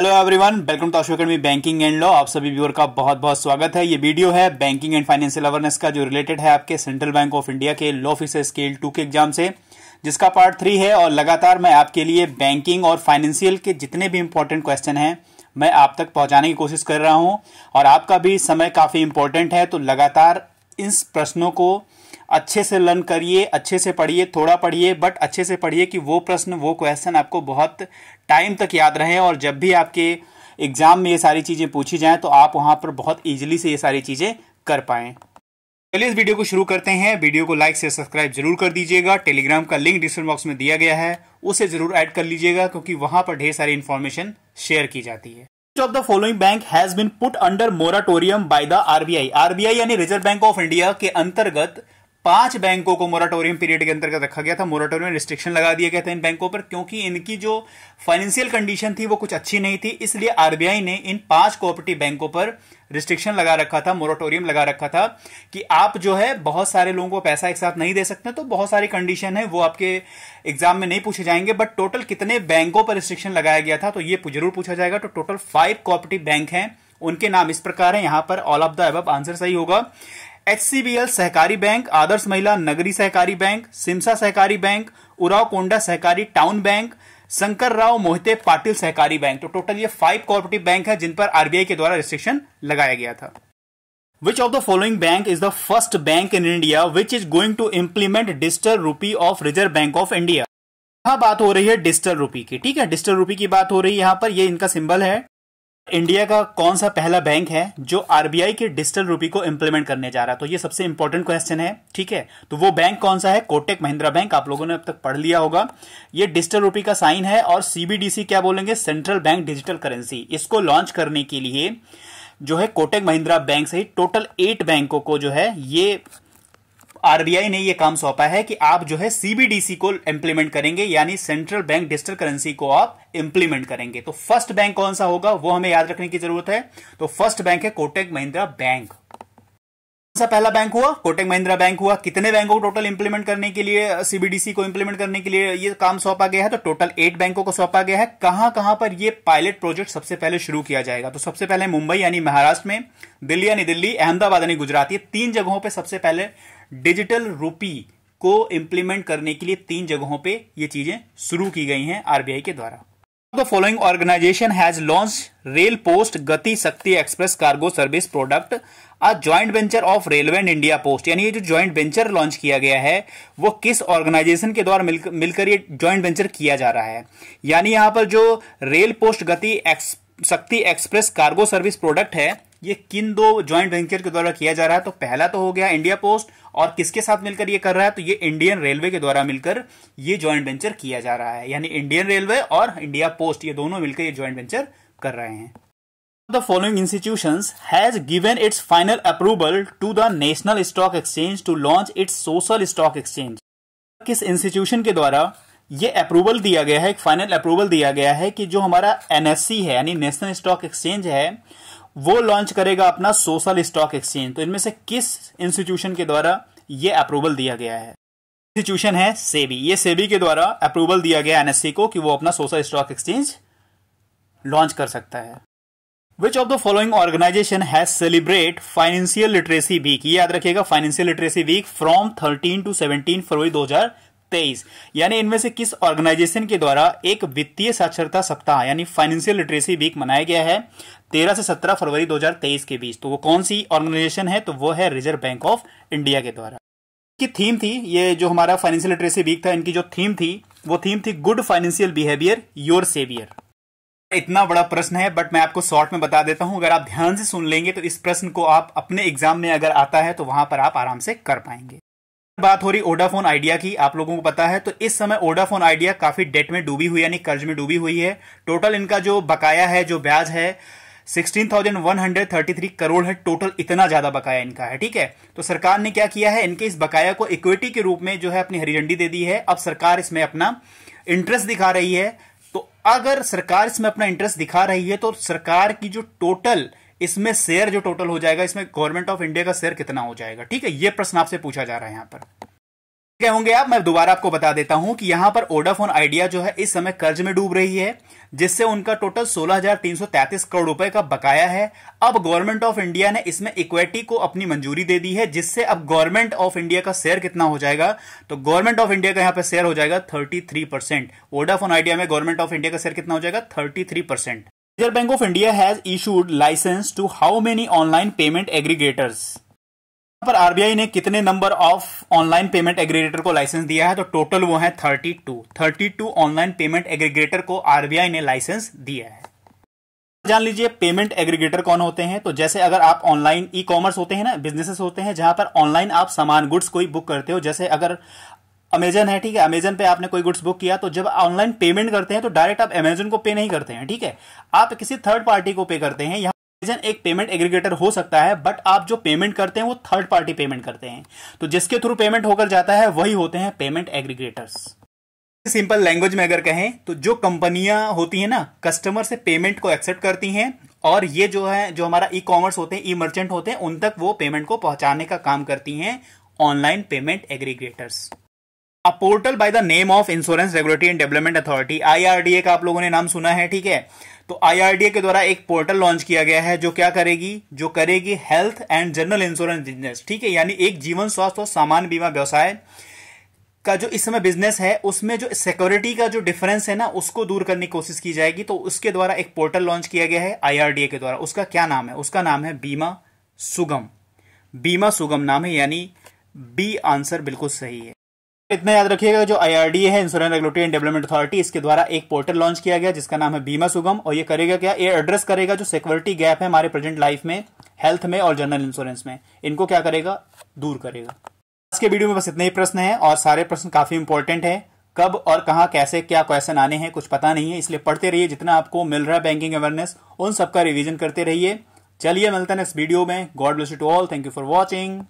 Hello everyone welcome to Ashok academy banking and law आप सभी viewer का बहुत बहुत स्वागत है ये वीडियो है बैंकिंग एंड फाइनेंशियल अवेयरनेस का जो रिलेटेड है आपके सेंट्रल बैंक ऑफ इंडिया के लॉ ऑफिस स्केल टू के एग्जाम से जिसका पार्ट थ्री है और लगातार मैं आपके लिए बैंकिंग और फाइनेंशियल के जितने भी इंपॉर्टेंट क्वेश्चन हैं मैं आप तक पहुंचाने की कोशिश कर रहा हूँ और आपका भी समय काफ़ी इंपॉर्टेंट है तो लगातार इस प्रश्नों को अच्छे से लर्न करिए अच्छे से पढ़िए थोड़ा पढ़िए बट अच्छे से पढ़िए कि वो प्रश्न वो क्वेश्चन आपको बहुत टाइम तक याद रहे और जब भी आपके एग्ज़ाम में ये सारी चीज़ें पूछी जाएं तो आप वहाँ पर बहुत ईजिली से ये सारी चीज़ें कर पाएँ चलिए इस वीडियो को शुरू करते हैं वीडियो को लाइक से सब्सक्राइब जरूर कर दीजिएगा टेलीग्राम का लिंक डिस्क्रिप्शन बॉक्स में दिया गया है उसे जरूर ऐड कर लीजिएगा क्योंकि वहां पर ढेर सारी इन्फॉर्मेशन शेयर की जाती है of the following bank has been put under moratorium by the RBI RBI यानी रिजर्व बैंक ऑफ इंडिया के अंतर्गत पांच बैंकों को मोराटोरियम पीरियड के अंतर्गत रखा गया था मोराटोरियम रिस्ट्रिक्शन लगा दिया गया था इन बैंकों पर क्योंकि इनकी जो फाइनेंशियल कंडीशन थी वो कुछ अच्छी नहीं थी इसलिए आरबीआई ने इन पांच कोऑपरेटिव बैंकों पर रिस्ट्रिक्शन लगा रखा था मोराटोरियम लगा रखा था कि आप जो है बहुत सारे लोगों को पैसा एक साथ नहीं दे सकते तो बहुत सारी कंडीशन है वो आपके एग्जाम में नहीं पूछे जाएंगे बट टोटल कितने बैंकों पर रिस्ट्रिक्शन लगाया गया था तो ये जरूर पूछा जाएगा तो टोटल फाइव कोऑपरेटिव बैंक हैं उनके नाम इस प्रकार है यहां पर ऑल ऑफ द अब आंसर सही होगा एच सहकारी बैंक आदर्श महिला नगरी सहकारी बैंक सिमसा सहकारी bank Uravakonda Sahakari town bank Shankar Rao Mohite Patil Sahakari bank तो टोटल ये फाइव कॉपरेटिव बैंक है जिन पर आरबीआई के द्वारा रिस्ट्रिक्शन लगाया गया था which of the following bank is the first bank in India which is going to implement digital rupee of Reserve bank of India यहाँ बात हो रही है डिजिटल रूपी की ठीक है डिजिटल रूपी की बात हो रही है यहाँ पर ये इनका सिंबल है इंडिया का कौन सा पहला बैंक है जो आरबीआई के डिजिटल रूपी को इंप्लीमेंट करने जा रहा है तो ये सबसे इंपॉर्टेंट क्वेश्चन है ठीक है तो वो बैंक कौन सा है कोटेक महिंद्रा बैंक आप लोगों ने अब तक पढ़ लिया होगा ये डिजिटल रूपी का साइन है और सीबीडीसी क्या बोलेंगे सेंट्रल बैंक डिजिटल करेंसी इसको लॉन्च करने के लिए जो है कोटेक महिंद्रा बैंक सहित टोटल एट बैंकों को जो है ये आरबीआई ने यह काम सौंपा है कि आप जो है सीबीडीसी को इंप्लीमेंट करेंगे यानी सेंट्रल बैंक डिजिटल करेंसी को आप इंप्लीमेंट करेंगे तो फर्स्ट बैंक कौन सा होगा वो हमें याद रखने की जरूरत है तो फर्स्ट बैंक है कोटेक महिंद्रा बैंक सा पहला बैंक हुआ कोटक महिंद्रा बैंक हुआ कितने बैंकों को टोटल इंप्लीमेंट करने के लिए सीबीडीसी को इंप्लीमेंट करने के लिए ये काम सौंपा गया है तो टोटल एट बैंकों को सौंपा गया है कहां कहां पर ये पायलट प्रोजेक्ट सबसे पहले शुरू किया जाएगा तो सबसे पहले मुंबई यानी महाराष्ट्र में दिल्ली यानी दिल्ली अहमदाबाद यानी गुजरात ये तीन जगहों पर सबसे पहले डिजिटल रूपी को इंप्लीमेंट करने के लिए तीन जगहों पर यह चीजें शुरू की गई हैं आरबीआई के द्वारा The following organization has launched Rail Post Gati Shakti Express Cargo Service product, a joint venture of Railway and India Post. यानी ये जो joint venture लॉन्च किया गया है वो किस ऑर्गेनाइजेशन के द्वारा मिलकर मिलकर ये joint venture किया जा रहा है यानी यहाँ पर जो रेल पोस्ट गति एक्स, Shakti Express Cargo Service product है ये किन दो ज्वाइंट वेंचर के द्वारा किया जा रहा है तो पहला तो हो गया इंडिया पोस्ट और किसके साथ मिलकर ये कर रहा है तो ये इंडियन रेलवे के द्वारा मिलकर ये ज्वाइंट वेंचर किया जा रहा है यानी इंडियन रेलवे और इंडिया पोस्ट ये दोनों मिलकर ये ज्वाइंट वेंचर कर रहे हैं the following institutions has given its final approval to the National Stock Exchange to launch its social stock exchange. किस इंस्टीट्यूशन के द्वारा ये अप्रूवल दिया गया है एक फाइनल अप्रूवल दिया गया है कि जो हमारा एनएससी है यानी नेशनल स्टॉक एक्सचेंज है वो लॉन्च करेगा अपना सोशल स्टॉक एक्सचेंज तो इनमें से किस इंस्टीट्यूशन के द्वारा ये अप्रूवल दिया गया है इंस्टीट्यूशन है सेबी ये सेबी के द्वारा अप्रूवल दिया गया एनएससी e को कि वो अपना सोशल स्टॉक एक्सचेंज लॉन्च कर सकता है which of the following organisation has celebrate financial literacy week याद रखिएगा financial literacy week from thirteen to seventeen फरवरी हजार तेईस यानी इनमें से किस ऑर्गेनाइजेशन के द्वारा एक वित्तीय साक्षरता सप्ताह यानी फाइनेंशियल लिटरेसी वीक मनाया गया है तेरह से सत्रह फरवरी 2023 के बीच तो वो कौन सी ऑर्गेनाइजेशन है तो वो है रिजर्व बैंक ऑफ इंडिया के द्वारा की थीम थी ये जो हमारा फाइनेंशियल लिटरेसी वीक था इनकी जो थीम थी वो थीम थी good financial behaviour your saviour इतना बड़ा प्रश्न है बट मैं आपको शॉर्ट में बता देता हूं अगर आप ध्यान से सुन लेंगे तो इस प्रश्न को आप अपने एग्जाम में अगर आता है तो वहां पर आप आराम से कर पाएंगे बात हो रही ओडाफोन आइडिया की आप लोगों को पता है तो इस समय ओडाफोन आइडिया काफी डेट में डूबी हुई यानी कर्ज में डूबी हुई है टोटल इनका जो बकाया है जो ब्याज है 16,133 करोड़ है टोटल इतना ज्यादा बकाया इनका है ठीक है तो सरकार ने क्या किया है इनके इस बकाया को इक्विटी के रूप में जो है अपनी हरी झंडी दे दी है अब सरकार इसमें अपना इंटरेस्ट दिखा रही है तो अगर सरकार इसमें अपना इंटरेस्ट दिखा रही है तो सरकार की जो टोटल इसमें शेयर जो टोटल हो जाएगा इसमें गवर्नमेंट ऑफ इंडिया का शेयर कितना हो जाएगा ठीक है ये प्रश्न आपसे पूछा जा रहा है यहां पर क्या होंगे आप मैं दोबारा आपको बता देता हूं कि यहां पर ओडाफोन आइडिया जो है इस समय कर्ज में डूब रही है जिससे उनका टोटल 16,333 करोड़ रुपए का बकाया है अब गवर्नमेंट ऑफ इंडिया ने इसमें इक्विटी को अपनी मंजूरी दे दी है जिससे अब गवर्नमेंट ऑफ इंडिया का शेयर कितना हो जाएगा तो गवर्नमेंट ऑफ इंडिया का यहां पर शेयर हो जाएगा थर्टी ओडाफोन आइडिया में गवर्नमेंट ऑफ इंडिया का शेयर कितना हो जाएगा thirty reserve bank of India has issued licence to how many online payment aggregators पर आरबीआई ने कितने number of online payment aggregator को लाइसेंस दिया है तो टोटल वो है 32 32 ऑनलाइन पेमेंट एग्रीगेटर को आरबीआई ने लाइसेंस दिया है जान लीजिए पेमेंट एग्रीगेटर कौन होते हैं तो जैसे अगर आप ऑनलाइन ई कॉमर्स होते हैं ना बिजनेसेस होते हैं जहां पर ऑनलाइन आप सामान गुड्स कोई बुक करते हो जैसे अगर अमेजन है ठीक है अमेजन पे आपने कोई गुड्स बुक किया तो जब ऑनलाइन पेमेंट करते हैं तो डायरेक्ट आप अमेजन को पे नहीं करते हैं ठीक है आप किसी थर्ड पार्टी को पे करते हैं यहाँ अमेजन एक पेमेंट एग्रीगेटर हो सकता है बट आप जो पेमेंट करते हैं वो थर्ड पार्टी पेमेंट करते हैं तो जिसके थ्रू पेमेंट होकर जाता है वही होते हैं पेमेंट एग्रीगेटर्स सिंपल लैंग्वेज में अगर कहें तो जो कंपनियां होती हैं ना कस्टमर से पेमेंट को एक्सेप्ट करती हैं और ये जो है जो हमारा ई कॉमर्स होते हैं ई मर्चेंट होते हैं उन तक वो पेमेंट को पहुंचाने का काम करती हैं online payment aggregators a portal by the name of insurance regulatory and development authority I का आप लोगों ने नाम सुना है ठीक है तो आईआरडीए के द्वारा एक पोर्टल लॉन्च किया गया है जो क्या करेगी जो करेगी health and general insurance business ठीक है यानी एक जीवन स्वास्थ्य और सामान बीमा व्यवसाय का जो इस समय बिजनेस है उसमें जो सिक्योरिटी का जो डिफरेंस है ना उसको दूर करने की कोशिश की जाएगी तो उसके द्वारा एक पोर्टल लॉन्च किया गया है आईआरडीए के द्वारा उसका क्या नाम है उसका नाम है बीमा सुगम बीमा सुगम नाम है यानी बी आंसर बिल्कुल सही है इतना याद रखिएगा जो आईआरडीए है insurance regulatory and development authority इसके द्वारा एक पोर्टल लॉन्च किया गया जिसका नाम है बीमा सुगम और ये करेगा क्या ये एड्रेस करेगा जो सिक्योरिटी गैप है हमारे प्रेजेंट लाइफ में हेल्थ में और जनरल इंश्योरेंस में इनको क्या करेगा दूर करेगा आज के वीडियो में बस इतने ही प्रश्न है और सारे प्रश्न काफी इंपॉर्टेंट है कब और कहाँ कैसे क्या क्वेश्चन आने हैं कुछ पता नहीं है इसलिए पढ़ते रहिए जितना आपको मिल रहा है बैंकिंग अवेयरनेस उन सबका रिविजन करते रहिए चलिए मिलता है नेक्स्ट वीडियो में god bless you to all thank you for watching